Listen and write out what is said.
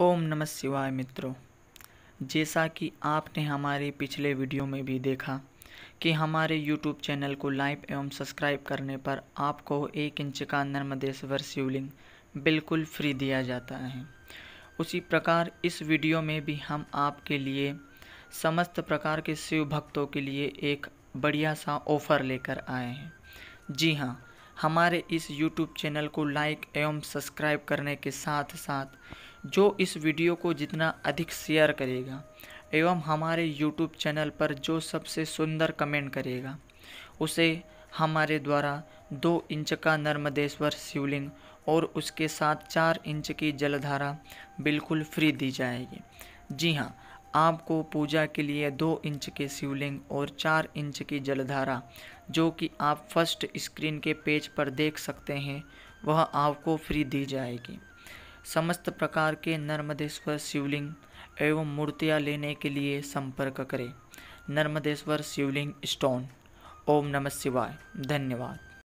ओम नमः शिवाय मित्रों जैसा कि आपने हमारे पिछले वीडियो में भी देखा कि हमारे यूट्यूब चैनल को लाइक एवं सब्सक्राइब करने पर आपको एक इंच का नर्मदेश्वर शिवलिंग बिल्कुल फ्री दिया जाता है उसी प्रकार इस वीडियो में भी हम आपके लिए समस्त प्रकार के शिव भक्तों के लिए एक बढ़िया सा ऑफ़र लेकर आए हैं जी हाँ हमारे इस यूट्यूब चैनल को लाइक एवं सब्सक्राइब करने के साथ साथ जो इस वीडियो को जितना अधिक शेयर करेगा एवं हमारे यूट्यूब चैनल पर जो सबसे सुंदर कमेंट करेगा उसे हमारे द्वारा दो इंच का नर्मदेश्वर शिवलिंग और उसके साथ चार इंच की जलधारा बिल्कुल फ्री दी जाएगी जी हाँ आपको पूजा के लिए दो इंच के शिवलिंग और चार इंच की जलधारा जो कि आप फर्स्ट स्क्रीन के पेज पर देख सकते हैं वह आपको फ्री दी जाएगी समस्त प्रकार के नर्मदेश्वर शिवलिंग एवं मूर्तियाँ लेने के लिए संपर्क करें नर्मदेश्वर शिवलिंग स्टोन ओम नमः शिवाय धन्यवाद